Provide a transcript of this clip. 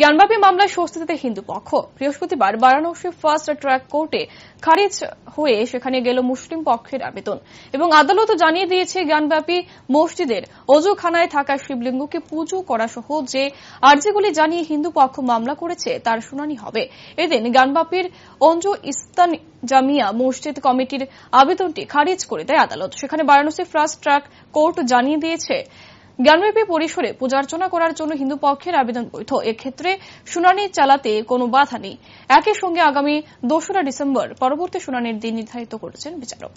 জ্ঞানবাপী মামলায় স্বস্তিতে হিন্দু পক্ষ বৃহস্পতিবার বারাণসী ফার্স্ট ট্র্যাক কোর্টে খারিজ হয়ে সেখানে গেল মুসলিম পক্ষের আবেদন এবং আদালত জানিয়ে দিয়েছে জ্ঞানব্যাপী মসজিদের অজুখানায় থাকা শিবলিঙ্গকে পুজো করা সহ যে আর্জিগুলি জানিয়ে হিন্দু পক্ষ মামলা করেছে তার শুনানি হবে এদিন জ্ঞানব্যাপীর অঞ্জু ইস্তান জামিয়া মসজিদ কমিটির আবেদনটি খারিজ করে দেয় আদালত সেখানে বারাণসী ফার্স্ট ট্র্যাক কোর্ট জানিয়ে দিয়েছে জ্ঞানব্যাপী পরিসরে পূজার্চনা করার জন্য হিন্দু পক্ষের আবেদন বৈধ এক্ষেত্রে শুনানি চালাতে কোনো বাধা নেই একই সঙ্গে আগামী দোসরা ডিসেম্বর পরবর্তী শুনানির দিন নির্ধারিত করেছেন বিচারক